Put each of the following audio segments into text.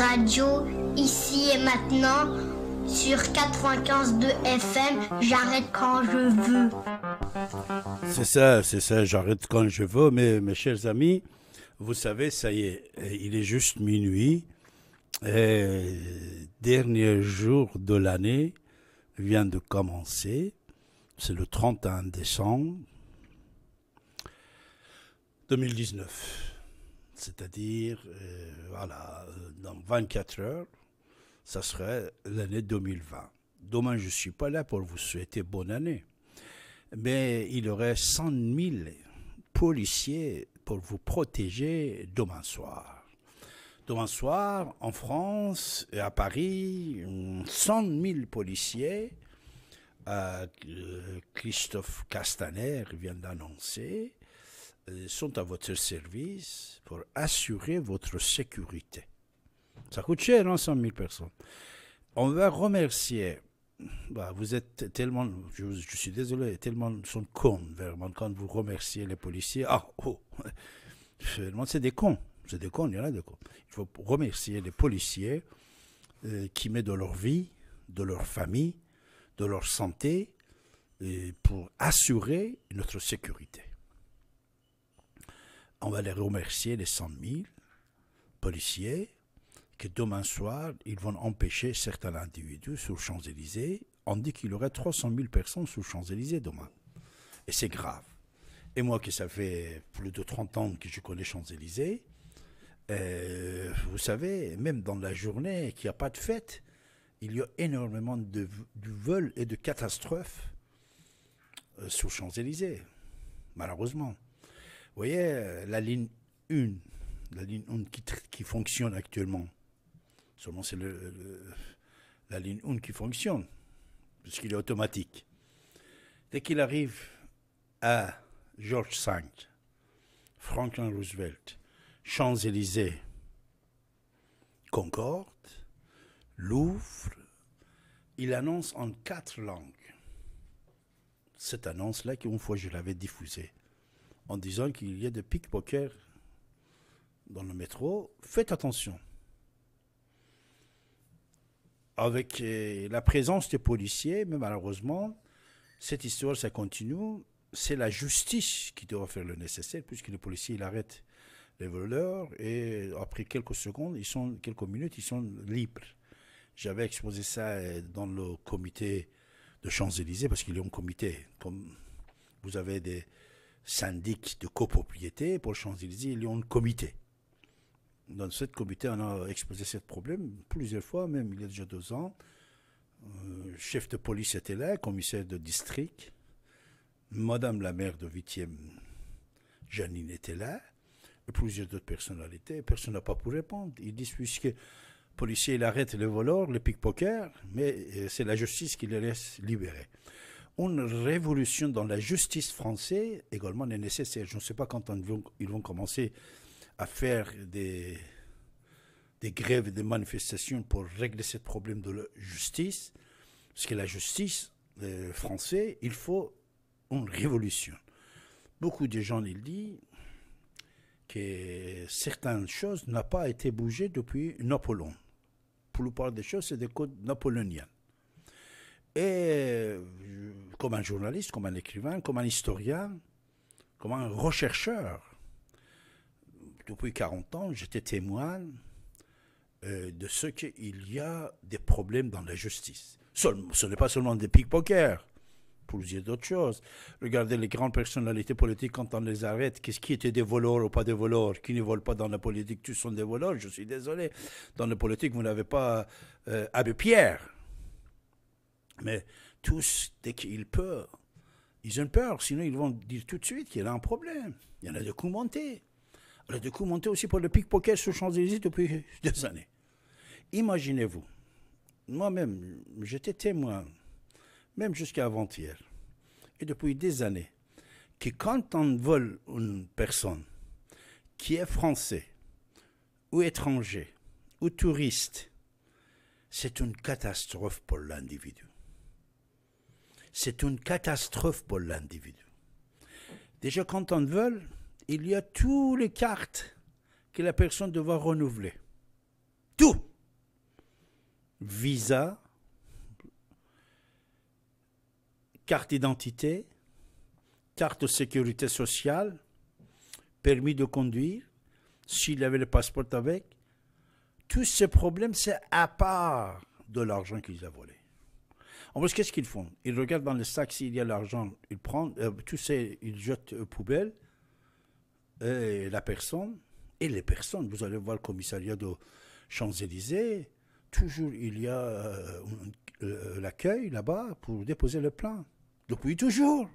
radio ici et maintenant sur 95.2 FM, j'arrête quand je veux. C'est ça, c'est ça, j'arrête quand je veux, mais mes chers amis, vous savez, ça y est, euh, il est juste minuit. Et dernier jour de l'année vient de commencer. C'est le 31 décembre 2019 c'est-à-dire, euh, voilà, euh, dans 24 heures, ça serait l'année 2020. Demain, je ne suis pas là pour vous souhaiter bonne année, mais il y aurait 100 000 policiers pour vous protéger demain soir. Demain soir, en France et à Paris, 100 000 policiers, euh, Christophe Castaner vient d'annoncer, euh, sont à votre service pour assurer votre sécurité. Ça coûte cher, hein, 100 000 personnes. On va remercier. Bah, vous êtes tellement, je, suis désolé, tellement sont cons, vraiment, quand vous remerciez les policiers. Ah, oh, c'est des cons. C'est des cons, il y en a des cons. Il faut remercier les policiers euh, qui mettent de leur vie, de leur famille, de leur santé, pour assurer notre sécurité on va les remercier les 100 000 policiers que demain soir, ils vont empêcher certains individus sur Champs-Élysées. On dit qu'il y aurait 300 000 personnes sur Champs-Élysées demain. Et c'est grave. Et moi, qui ça fait plus de 30 ans que je connais Champs-Élysées, euh, vous savez, même dans la journée, qu'il n'y a pas de fête, il y a énormément de, de vols et de catastrophes euh, sur Champs-Élysées, malheureusement. Vous voyez, euh, la ligne 1, la ligne 1 qui, fonctionne actuellement, seulement c'est la ligne 1 qui fonctionne, puisqu'il est automatique. Dès qu'il arrive à George V, Franklin Roosevelt, Champs-Élysées, Concorde, Louvre, il annonce en quatre langues. Cette annonce-là, une fois je l'avais diffusée en disant qu'il y a des pickpockets dans le métro. Faites attention. Avec euh, la présence des policiers, mais malheureusement, cette histoire, ça continue. C'est la justice qui doit faire le nécessaire, puisque les policiers arrêtent les voleurs et après quelques secondes, ils sont, quelques minutes, ils sont libres. J'avais exposé ça euh, dans le comité de Champs-Élysées, parce qu'il y a un comité. Comme vous avez des, syndic de copropriété pour Champs-Élysées, ils ont un comité. Dans ce comité, on a exposé ce problème plusieurs fois, même il y a déjà deux ans. Euh, chef de police était là, commissaire de district. Madame la maire de 8e, Janine, était là. Et plusieurs autres personnalités. Personne n'a pas pu répondre. Ils disent puisque le policier il arrête les voleurs, les pickpockers, mais euh, c'est la justice qui les laisse libérer une révolution dans la justice française également est nécessaire. Je ne sais pas quand ils vont, commencer à faire des, des grèves des manifestations pour régler ce problème de la justice. Parce que la justice euh, française, il faut une révolution. Beaucoup de gens, ils disent que certaines choses n'ont pas été bougées depuis Napoléon. Pour nous plupart des choses, c'est des codes napoléoniens. Et euh, comme un journaliste, comme un écrivain, comme un historien, comme un rechercheur, depuis 40 ans, j'étais témoin euh, de ce qu'il y a des problèmes dans la justice. ce n'est pas seulement des pickpockers, pour dire d'autres choses. Regardez les grandes personnalités politiques quand on les arrête. Qu'est-ce qui était des voleurs ou pas des voleurs Qui ne volent pas dans la politique, tous sont des voleurs. Je suis désolé. Dans la politique, vous n'avez pas euh, Abbé Pierre mais tous, dès qu'ils peur, ils ont peur, sinon ils vont dire tout de suite qu'il y a un problème. Il y en a de coups montés. en a de coups montés aussi pour le pickpocket sur Champs-Élysées depuis des années. Imaginez-vous, moi-même, j'étais témoin, même jusqu'à avant-hier, et depuis des années, que quand on vole une personne qui est français, ou étranger, ou touriste, c'est une catastrophe pour l'individu c'est une catastrophe pour l'individu. Déjà, quand on veut, il y a toutes les cartes que la personne doit renouveler. Tout. Visa, carte d'identité, carte de sécurité sociale, permis de conduire, s'il avait le passeport avec. Tous ces problèmes, c'est à part de l'argent qu'ils ont volé. En plus, qu'est-ce qu'ils font Ils regardent dans le sac s'il y a l'argent, ils prennent, euh, tout ces, ils jettent aux euh, poubelles. Euh, et la personne, et les personnes, vous allez voir le commissariat de Champs-Élysées, toujours il y a l'accueil là-bas pour déposer le plan. Depuis toujours.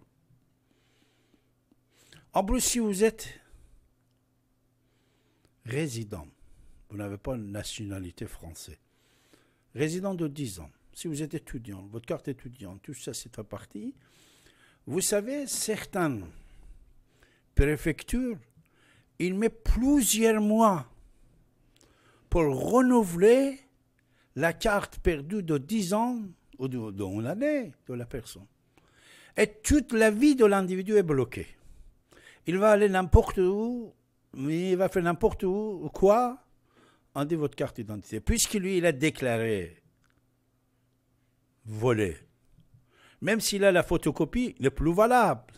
En plus, si vous êtes résident, vous n'avez pas une nationalité française, résident de 10 ans, si vous êtes étudiant, votre carte étudiante, tout ça, c'est trois partie. Vous savez, certaines préfectures, il met plusieurs mois pour renouveler la carte perdue de 10 ans ou de, de année de la personne. Et toute la vie de l'individu est bloquée. Il va aller n'importe où, mais il va faire n'importe où, quoi, on dit votre carte d'identité. Puisqu'il lui, il a déclaré volé. Même s'il a la photocopie, n'est plus valable.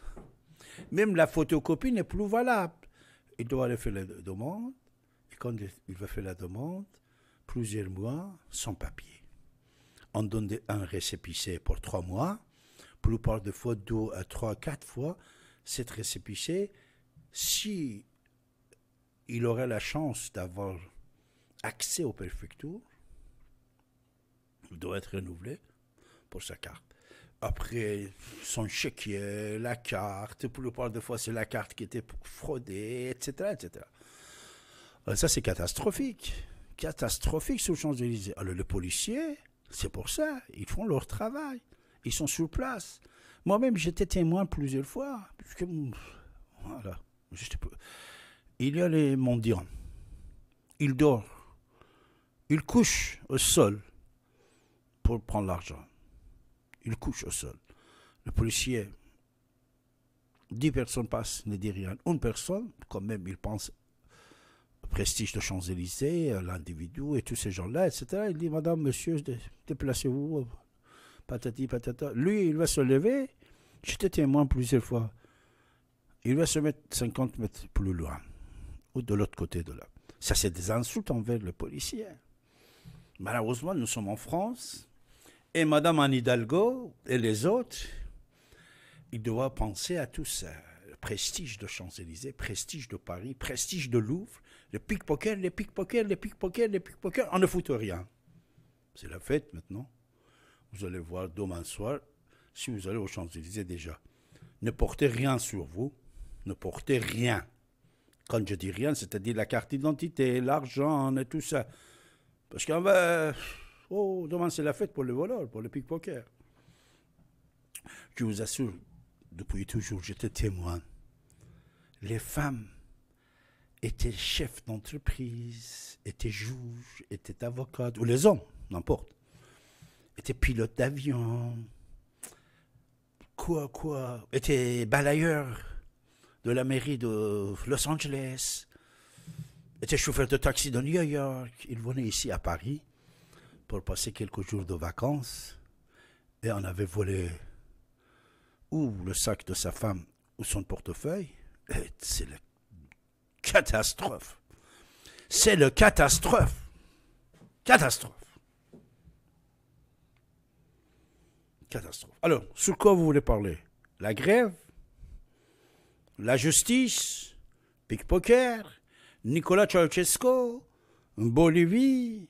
Même la photocopie n'est plus valable. Il doit aller faire la demande. Et quand il va faire la demande, plusieurs mois sans papier. On donne un récépissé pour trois mois. plus plupart des fois, deux à trois, quatre fois, cet récépissé, si il aurait la chance d'avoir accès au préfectures, il doit être renouvelé, pour sa carte. Après, son chéquier, la carte, pour le plupart des fois, c'est la carte qui était fraudée, etc., etc. Euh, ça, c'est catastrophique. Catastrophique sur Champs-Élysées. Alors, les policiers, c'est pour ça, ils font leur travail. Ils sont sur place. Moi-même, j'étais témoin plusieurs fois. Il y a les mendiants. Ils dorment. Ils couchent au sol pour prendre l'argent. Il couche au sol. Le policier, dix personnes passent, ne dit rien. Une personne, quand même, il pense au prestige de Champs-Élysées, l'individu et tous ces gens-là, etc. Il dit, Madame, Monsieur, déplacez-vous, patati, patata. Lui, il va se lever. J'étais témoin plusieurs fois. Il va se mettre 50 mètres plus loin, ou de l'autre côté de là. Ça, c'est des insultes envers le policier. Malheureusement, nous sommes en France. Et Madame Anne Hidalgo et les autres, ils doivent penser à tout ça. Le prestige de Champs-Élysées, prestige de Paris, prestige de Louvre, les pickpockets, les pickpockets, les pickpockets, les pickpockets, on ne fout rien. C'est la fête maintenant. Vous allez voir demain soir, si vous allez aux Champs-Élysées déjà. Ne portez rien sur vous, ne portez rien. Quand je dis rien, c'est-à-dire la carte d'identité, l'argent et tout ça. Parce qu'on va... Oh, demain, c'est la fête pour le voleur, pour le pickpocket. Je vous assure, depuis toujours, j'étais témoin. Les femmes étaient chefs d'entreprise, étaient juges, étaient avocates, ou les hommes, n'importe, étaient pilotes d'avion, quoi, quoi, étaient balayeurs de la mairie de Los Angeles, étaient chauffeurs de taxi de New York. Ils venaient ici à Paris pour passer quelques jours de vacances et on avait volé ou le sac de sa femme ou son portefeuille. C'est la catastrophe. C'est la catastrophe. Catastrophe. Catastrophe. Alors, sur quoi vous voulez parler La grève La justice Pickpocker Nicolas Ceausescu Bolivie